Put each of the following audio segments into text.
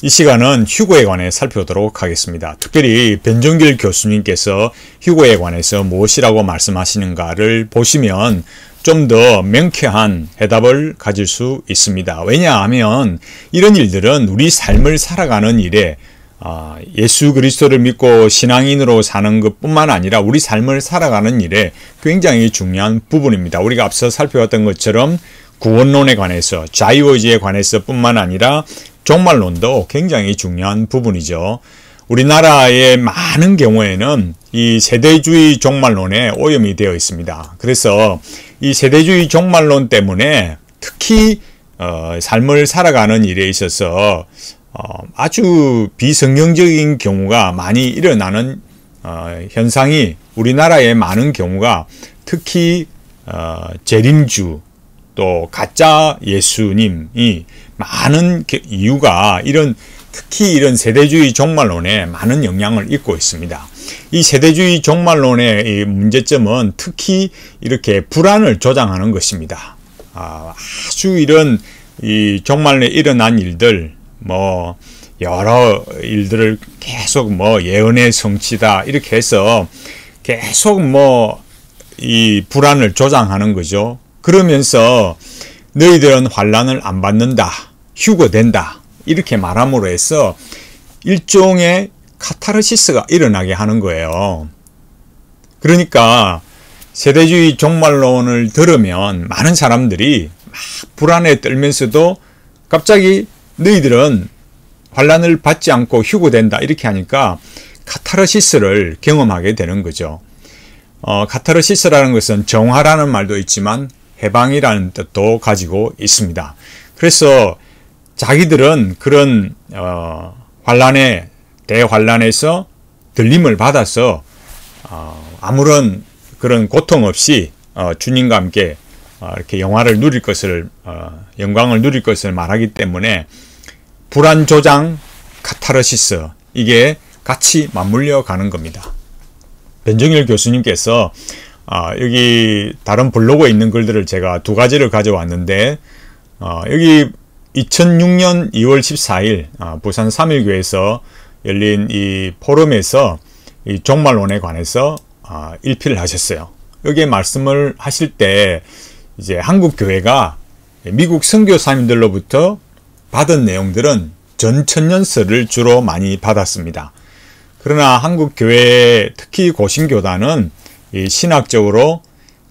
이 시간은 휴고에 관해 살펴보도록 하겠습니다. 특별히 변종길 교수님께서 휴고에 관해서 무엇이라고 말씀하시는가를 보시면 좀 더 명쾌한 해답을 가질 수 있습니다. 왜냐하면 이런 일들은 우리 삶을 살아가는 일에 아, 예수 그리스도를 믿고 신앙인으로 사는 것뿐만 아니라 우리 삶을 살아가는 일에 굉장히 중요한 부분입니다. 우리가 앞서 살펴봤던 것처럼 구원론에 관해서 자유의지에 관해서 뿐만 아니라 종말론도 굉장히 중요한 부분이죠. 우리나라의 많은 경우에는 이 세대주의 종말론에 오염이 되어 있습니다. 그래서 이 세대주의 종말론 때문에 특히 어, 삶을 살아가는 일에 있어서 어, 아주 비성경적인 경우가 많이 일어나는 어, 현상이 우리나라의 많은 경우가 특히 어, 재림주 또 가짜 예수님이 많은 이유가 이런 특히 이런 세대주의 종말론에 많은 영향을 입고 있습니다. 이 세대주의 종말론의 이 문제점은 특히 이렇게 불안을 조장하는 것입니다. 아, 아주 아 이런 이 종말에 일어난 일들 뭐 여러 일들을 계속 뭐 예언의 성취다 이렇게 해서 계속 뭐 이 불안을 조장하는 거죠. 그러면서 너희들은 환란을 안 받는다. 휴거된다. 이렇게 말함으로 해서 일종의 카타르시스가 일어나게 하는 거예요. 그러니까 세대주의 종말론을 들으면 많은 사람들이 막 불안에 떨면서도 갑자기 너희들은 환란을 받지 않고 휴거된다 이렇게 하니까 카타르시스를 경험하게 되는 거죠. 어, 카타르시스라는 것은 정화라는 말도 있지만 해방이라는 뜻도 가지고 있습니다. 그래서 자기들은 그런 어, 환란에 대환란에서 들림을 받아서 어, 아무런 그런 고통 없이 어, 주님과 함께 어, 이렇게 영화를 누릴 것을 어, 영광을 누릴 것을 말하기 때문에 불안 조장 카타르시스 이게 같이 맞물려 가는 겁니다. 변정일 교수님께서 아, 여기 다른 블로그에 있는 글들을 제가 두 가지를 가져왔는데 아, 여기 2006년 2월 14일 아, 부산 3일교에서 열린 이 포럼에서 이 종말론에 관해서 아, 일필을 하셨어요. 여기에 말씀을 하실 때 이제 한국 교회가 미국 선교사님들로부터 받은 내용들은 전천년설을 주로 많이 받았습니다. 그러나 한국 교회 특히 고신교단은 이 신학적으로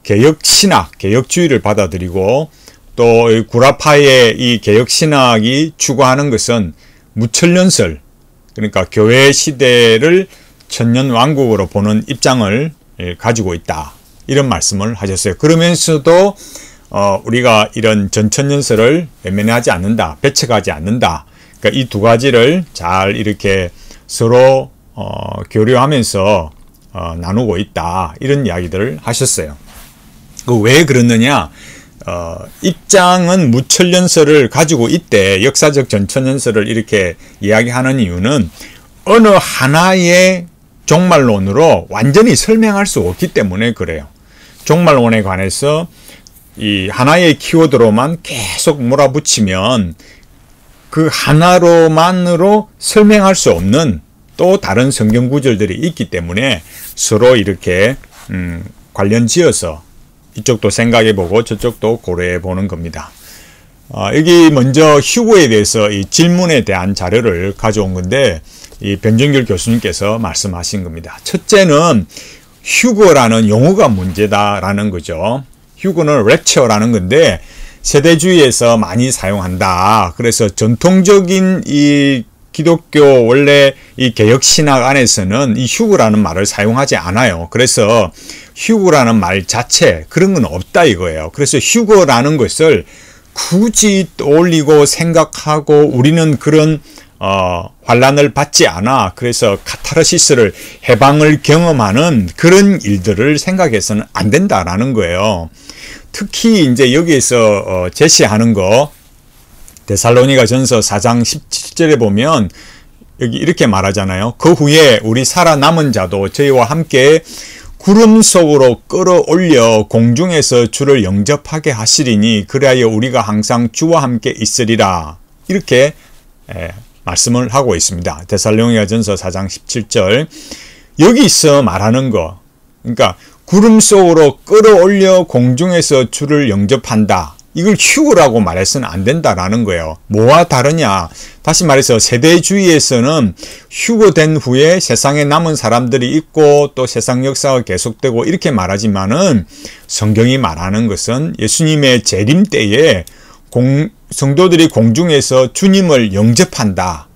개혁신학, 개혁주의를 받아들이고 또 구라파의 이 개혁신학이 추구하는 것은 무천년설, 그러니까 교회 시대를 천년왕국으로 보는 입장을 예, 가지고 있다. 이런 말씀을 하셨어요. 그러면서도 어, 우리가 이런 전천연설을 외면하지 않는다, 배척하지 않는다. 그러니까 이 두 가지를 잘 이렇게 서로 어, 교류하면서 어, 나누고 있다 이런 이야기들을 하셨어요. 그왜 그러느냐? 어, 입장은 무천년설을 가지고 있대 역사적 전천년설을 이렇게 이야기하는 이유는 어느 하나의 종말론으로 완전히 설명할 수 없기 때문에 그래요. 종말론에 관해서 이 하나의 키워드로만 계속 몰아붙이면 그 하나로만으로 설명할 수 없는 또 다른 성경 구절들이 있기 때문에 서로 이렇게 음, 관련 지어서 이쪽도 생각해 보고 저쪽도 고려해 보는 겁니다. 어, 여기 먼저 휴고에 대해서 이 질문에 대한 자료를 가져온 건데 이 변정길 교수님께서 말씀하신 겁니다. 첫째는 휴거라는 용어가 문제다라는 거죠. 휴거는 렉처라는 건데 세대주의에서 많이 사용한다. 그래서 전통적인 이 기독교 원래 이 개혁 신학 안에서는 이 휴구라는 말을 사용하지 않아요. 그래서 휴구라는 말 자체 그런 건 없다 이거예요. 그래서 휴거라는 것을 굳이 떠올리고 생각하고 우리는 그런 어, 환란을 받지 않아 그래서 카타르시스를 해방을 경험하는 그런 일들을 생각해서는 안 된다라는 거예요. 특히 이제 여기에서 어, 제시하는 거 데살로니가 전서 4장 17절에 보면 여기 이렇게 말하잖아요. 그 후에 우리 살아남은 자도 저희와 함께 구름 속으로 끌어올려 공중에서 주를 영접하게 하시리니 그리하여 우리가 항상 주와 함께 있으리라. 이렇게 말씀을 하고 있습니다. 데살로니가 전서 4장 17절 여기서 말하는 거 그러니까 구름 속으로 끌어올려 공중에서 주를 영접한다. 이걸 휴우라고 말해서는 안 된다라는 거예요. 뭐와 다르냐? 다시 말해서 세대주의에서는 휴거된 후에 세상에 남은 사람들이 있고 또 세상 역사가 계속되고 이렇게 말하지만은 성경이 말하는 것은 예수님의 재림 때에 공, 성도들이 공중에서 주님을 영접한다.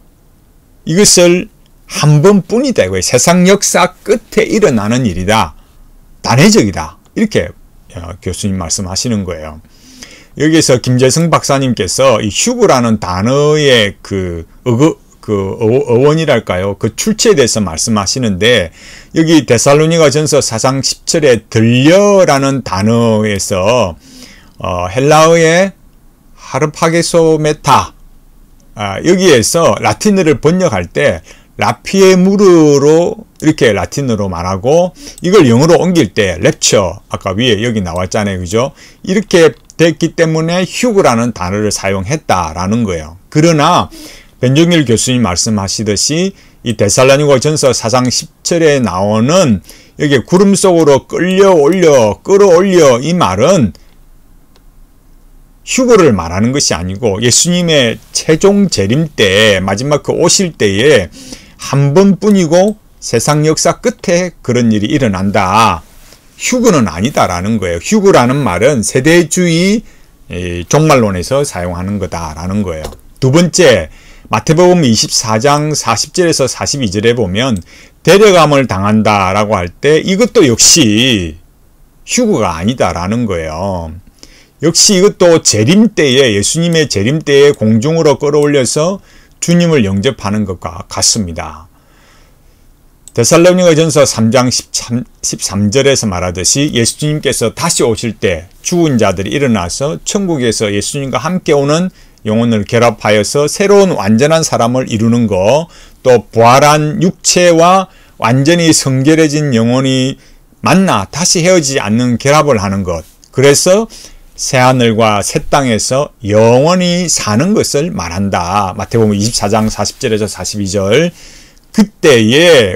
이것을 한 번뿐이다. 이거예요. 세상 역사 끝에 일어나는 일이다. 단회적이다. 이렇게 어, 교수님 말씀하시는 거예요. 여기서 김재승 박사님께서 이휴브라는 단어의 그 어그 그 어, 어원이랄까요? 그 출처에 대해서 말씀하시는데 여기 데살로니가 전서 4장 10절에 들려라는 단어에서 어, 헬라어의 하르파게소메타 아, 여기에서 라틴어를 번역할 때 라피에무르로 이렇게 라틴어로 말하고 이걸 영어로 옮길 때 랩처 아까 위에 여기 나왔잖아요 그죠 이렇게 됐기 때문에 휴그라는 단어를 사용했다라는 거예요. 그러나 변정일 교수님 말씀하시듯이 이 데살라니고 전서 4장 10절에 나오는 여기 구름 속으로 끌려 올려 끌어올려 이 말은 휴거를 말하는 것이 아니고 예수님의 최종 재림 때 마지막 그 오실 때에 한 번뿐이고 세상 역사 끝에 그런 일이 일어난다. 휴그는 아니다라는 거예요. 휴그라는 말은 세대주의 종말론에서 사용하는 거다라는 거예요. 두 번째, 마태복음 24장 40절에서 42절에 보면 데려감을 당한다라고 할 때 이것도 역시 휴구가 아니다라는 거예요. 역시 이것도 재림 때에 예수님의 재림 때에 공중으로 끌어올려서 주님을 영접하는 것과 같습니다. 데살로니가전서 3장 13, 13절에서 말하듯이 예수님께서 다시 오실 때 죽은 자들이 일어나서 천국에서 예수님과 함께 오는 영혼을 결합하여서 새로운 완전한 사람을 이루는 것, 또 부활한 육체와 완전히 성결해진 영혼이 만나 다시 헤어지지 않는 결합을 하는 것. 그래서 새하늘과 새 땅에서 영원히 사는 것을 말한다. 마태복음 24장 40절에서 42절. 그때에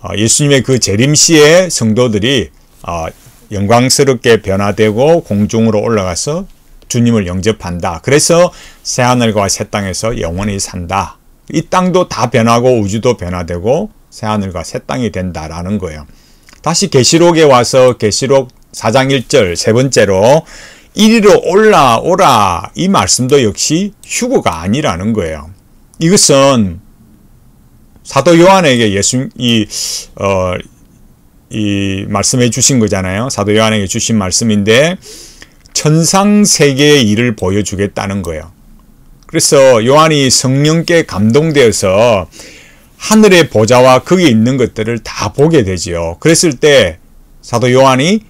아, 예수님의 그 재림시에 성도들이 아, 영광스럽게 변화되고 공중으로 올라가서 주님을 영접한다. 그래서 새하늘과 새 땅에서 영원히 산다. 이 땅도 다 변하고 우주도 변화되고 새하늘과 새 땅이 된다라는 거예요. 다시 계시록에 와서 계시록 4장 1절 세 번째로 이리로 올라오라 이 말씀도 역시 휴거가 아니라는 거예요. 이것은 사도 요한에게 예수 이 어, 이 말씀해 주신 거잖아요. 사도 요한에게 주신 말씀인데 천상 세계의 일을 보여주겠다는 거예요. 그래서 요한이 성령께 감동되어서 하늘의 보좌와 거기 있는 것들을 다 보게 되지요. 그랬을 때 사도 요한이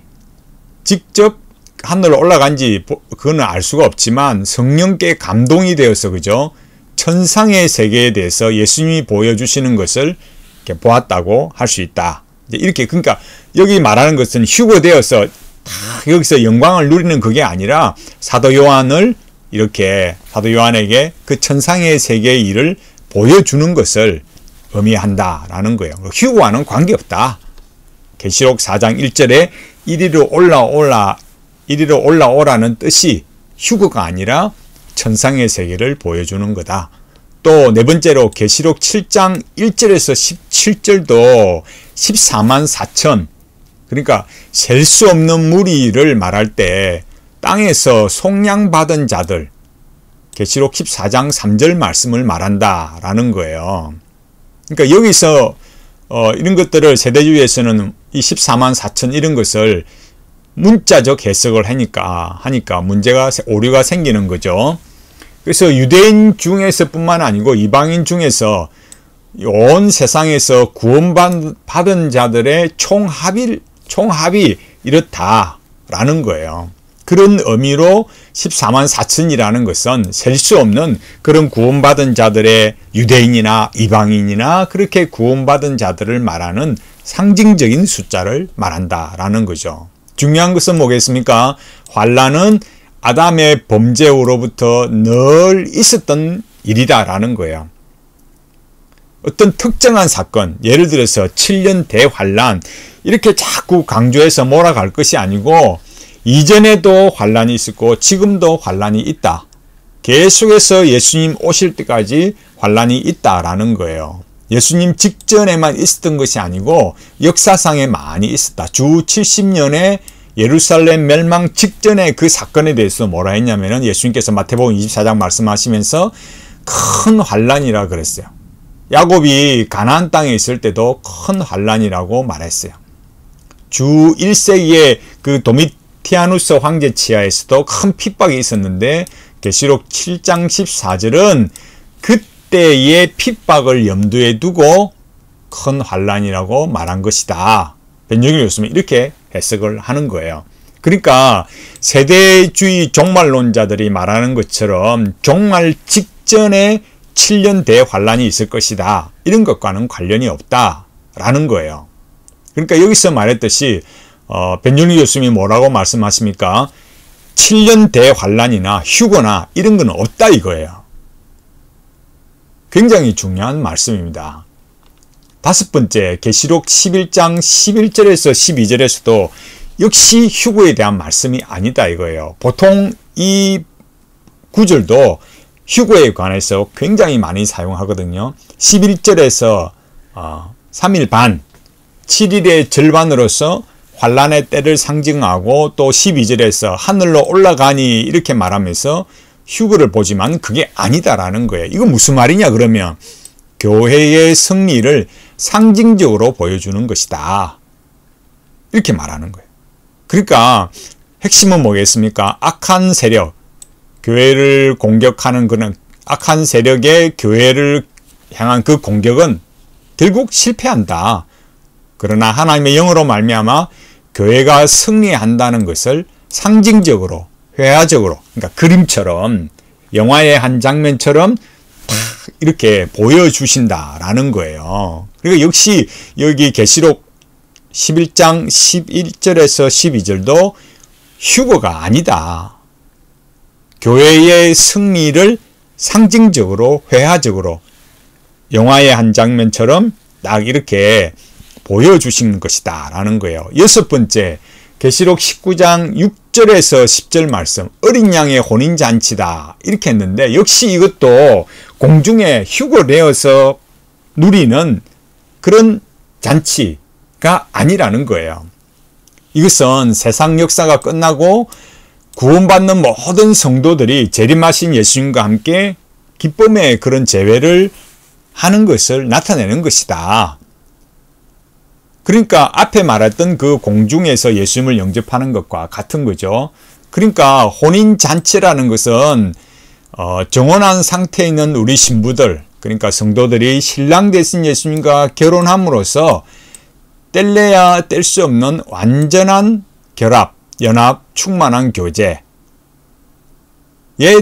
직접 하늘로 올라간지 그거는 알 수가 없지만 성령께 감동이 되어서 그죠? 천상의 세계에 대해서 예수님이 보여주시는 것을 보았다고 할 수 있다. 이렇게 그러니까 여기 말하는 것은 휴거되어서 여기서 영광을 누리는 그게 아니라 사도 요한을 이렇게 사도 요한에게 그 천상의 세계의 일을 보여주는 것을 의미한다라는 거예요. 휴거와는 관계없다. 계시록 4장 1절에 이리로 올라올라 이리로 올라오라는 뜻이 휴거가 아니라 천상의 세계를 보여주는 거다. 또 네 번째로 계시록 7장 1절에서 17절도 14만 4천 그러니까 셀 수 없는 무리를 말할 때 땅에서 속량받은 자들 계시록 14장 3절 말씀을 말한다라는 거예요. 그러니까 여기서 어, 이런 것들을 세대주의에서는 이 14만 4천 이런 것을 문자적 해석을 하니까 하니까 문제가 오류가 생기는 거죠. 그래서 유대인 중에서뿐만 아니고 이방인 중에서 온 세상에서 구원받은 자들의 총합이, 총합이 이렇다라는 거예요. 그런 의미로 14만 4천이라는 것은 셀 수 없는 그런 구원받은 자들의 유대인이나 이방인이나 그렇게 구원받은 자들을 말하는 상징적인 숫자를 말한다라는 거죠. 중요한 것은 뭐겠습니까? 환란은 아담의 범죄로부터 늘 있었던 일이다라는 거예요. 어떤 특정한 사건, 예를 들어서 7년 대환란 이렇게 자꾸 강조해서 몰아갈 것이 아니고 이전에도 환란이 있었고 지금도 환란이 있다. 계속해서 예수님 오실 때까지 환란이 있다라는 거예요. 예수님 직전에만 있었던 것이 아니고 역사상에 많이 있었다. 주 70년에 예루살렘 멸망 직전에 그 사건에 대해서 뭐라 했냐면은 예수님께서 마태복음 24장 말씀하시면서 큰 환란이라 그랬어요. 야곱이 가나안 땅에 있을 때도 큰 환란이라고 말했어요. 주 1세기에 그 도미티아누스 황제 치하에서도 큰 핍박이 있었는데 계시록 7장 14절은 그때의 핍박을 염두에 두고 큰 환란이라고 말한 것이다. 변종일 교수는 이렇게 해석을 하는 거예요. 그러니까 세대주의 종말론자들이 말하는 것처럼 종말 직전에 7년 대환란이 있을 것이다. 이런 것과는 관련이 없다라는 거예요. 그러니까 여기서 말했듯이 어, 변준희 교수님이 뭐라고 말씀하십니까? 7년 대환란이나 휴거나 이런 건 없다 이거예요. 굉장히 중요한 말씀입니다. 다섯 번째 계시록 11장 11절에서 12절에서도 역시 휴고에 대한 말씀이 아니다 이거예요. 보통 이 구절도 휴고에 관해서 굉장히 많이 사용하거든요. 11절에서 어, 3일 반, 7일의 절반으로서 환란의 때를 상징하고 또 12절에서 하늘로 올라가니 이렇게 말하면서 휴고를 보지만 그게 아니다라는 거예요. 이거 무슨 말이냐 그러면 교회의 승리를 상징적으로 보여주는 것이다. 이렇게 말하는 거예요. 그러니까 핵심은 뭐겠습니까? 악한 세력, 교회를 공격하는 그런 악한 세력의 교회를 향한 그 공격은 결국 실패한다. 그러나 하나님의 영으로 말미암아 교회가 승리한다는 것을 상징적으로 회화적으로 그러니까 그림처럼 영화의 한 장면처럼 이렇게 보여주신다라는 거예요. 그러니까 역시 여기 계시록 11장 11절에서 12절도 휴거가 아니다. 교회의 승리를 상징적으로 회화적으로 영화의 한 장면처럼 딱 이렇게 보여주시는 것이다 라는 거예요. 여섯 번째 계시록 19장 6절에서 10절 말씀 어린 양의 혼인잔치다 이렇게 했는데 역시 이것도 공중에 휴고 내어서 누리는 그런 잔치가 아니라는 거예요. 이것은 세상 역사가 끝나고 구원받는 모든 성도들이 재림하신 예수님과 함께 기쁨의 그런 재회를 하는 것을 나타내는 것이다. 그러니까 앞에 말했던 그 공중에서 예수님을 영접하는 것과 같은 거죠. 그러니까 혼인 잔치라는 것은 어, 정혼한 상태에 있는 우리 신부들 그러니까 성도들이 신랑 대신 예수님과 결혼함으로써 뗄래야 뗄 수 없는 완전한 결합, 연합, 충만한 교제에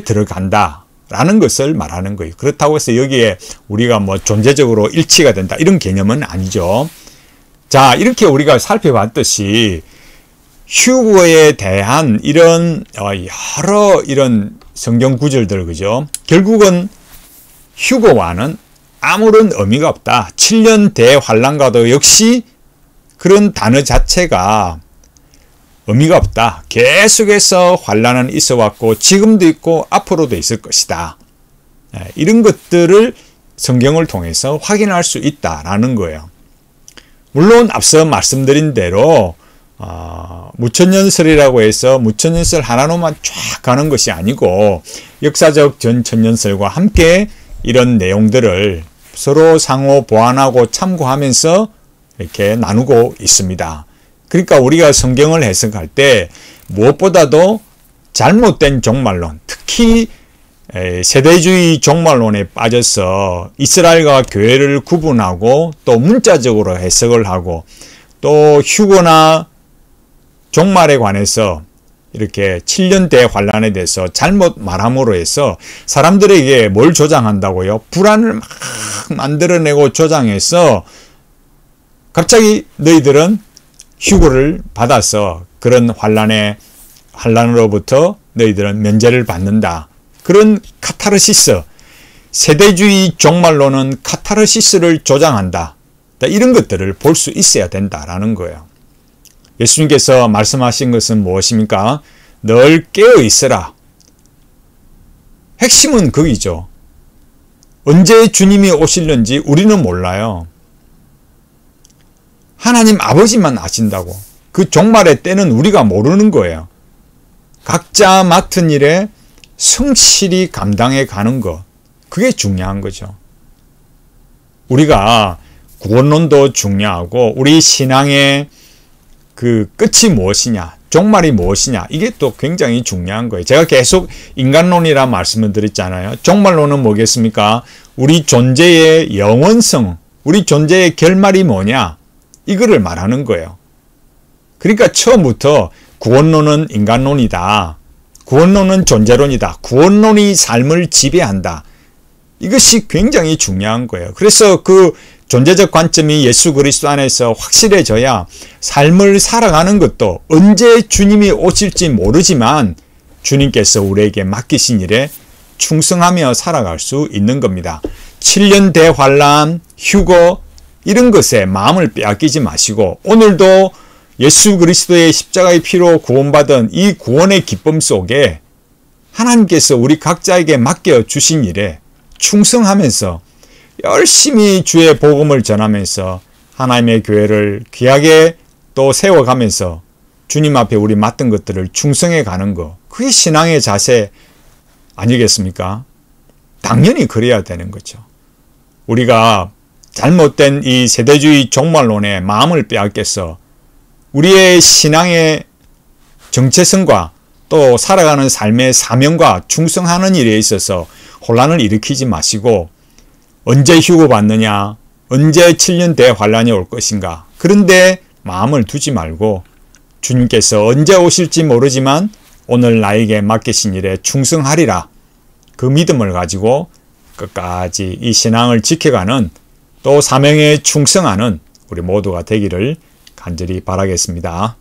들어간다. 라는 것을 말하는 거예요. 그렇다고 해서 여기에 우리가 뭐 존재적으로 일치가 된다. 이런 개념은 아니죠. 자, 이렇게 우리가 살펴봤듯이 휴거에 대한 이런 어, 여러 이런 성경 구절들 그죠? 결국은 휴고와는 아무런 의미가 없다. 7년 대환란과도 역시 그런 단어 자체가 의미가 없다. 계속해서 환란은 있어 왔고 지금도 있고 앞으로도 있을 것이다. 예, 이런 것들을 성경을 통해서 확인할 수 있다라는 거예요. 물론 앞서 말씀드린 대로 어, 무천년설이라고 해서 무천년설 하나로만 쫙 가는 것이 아니고 역사적 전천년설과 함께 이런 내용들을 서로 상호 보완하고 참고하면서 이렇게 나누고 있습니다. 그러니까 우리가 성경을 해석할 때 무엇보다도 잘못된 종말론, 특히 세대주의 종말론에 빠져서 이스라엘과 교회를 구분하고 또 문자적으로 해석을 하고 또 휴거나 종말에 관해서 이렇게 7년대 환란에 대해서 잘못 말함으로 해서 사람들에게 뭘 조장한다고요? 불안을 막 만들어내고 조장해서 갑자기 너희들은 휴고를 받아서 그런 환란에 환란으로부터 너희들은 면제를 받는다. 그런 카타르시스 세대주의 종말로는 카타르시스를 조장한다. 이런 것들을 볼 수 있어야 된다라는 거예요. 예수님께서 말씀하신 것은 무엇입니까? 널 깨어 있으라. 핵심은 거기죠. 언제 주님이 오실는지 우리는 몰라요. 하나님 아버지만 아신다고. 그 종말의 때는 우리가 모르는 거예요. 각자 맡은 일에 성실히 감당해 가는 것. 그게 중요한 거죠. 우리가 구원론도 중요하고 우리 신앙의 그 끝이 무엇이냐 종말이 무엇이냐 이게 또 굉장히 중요한 거예요. 제가 계속 인간론이라 말씀을 드렸잖아요. 종말론은 뭐겠습니까? 우리 존재의 영원성, 우리 존재의 결말이 뭐냐 이거를 말하는 거예요. 그러니까 처음부터 구원론은 인간론이다. 구원론은 존재론이다. 구원론이 삶을 지배한다. 이것이 굉장히 중요한 거예요. 그래서 그 존재적 관점이 예수 그리스도 안에서 확실해져야 삶을 살아가는 것도 언제 주님이 오실지 모르지만 주님께서 우리에게 맡기신 일에 충성하며 살아갈 수 있는 겁니다. 7년 대환란, 휴거 이런 것에 마음을 빼앗기지 마시고 오늘도 예수 그리스도의 십자가의 피로 구원받은 이 구원의 기쁨 속에 하나님께서 우리 각자에게 맡겨 주신 일에 충성하면서 열심히 주의 복음을 전하면서 하나님의 교회를 귀하게 또 세워가면서 주님 앞에 우리 맡은 것들을 충성해 가는 거. 그게 신앙의 자세 아니겠습니까? 당연히 그래야 되는 거죠. 우리가 잘못된 이 세대주의 종말론에 마음을 빼앗겨서 우리의 신앙의 정체성과 또 살아가는 삶의 사명과 충성하는 일에 있어서 혼란을 일으키지 마시고 언제 휴고받느냐 언제 7년 대환란이 올 것인가 그런데 마음을 두지 말고 주님께서 언제 오실지 모르지만 오늘 나에게 맡기신 일에 충성하리라 그 믿음을 가지고 끝까지 이 신앙을 지켜가는 또 사명에 충성하는 우리 모두가 되기를 간절히 바라겠습니다.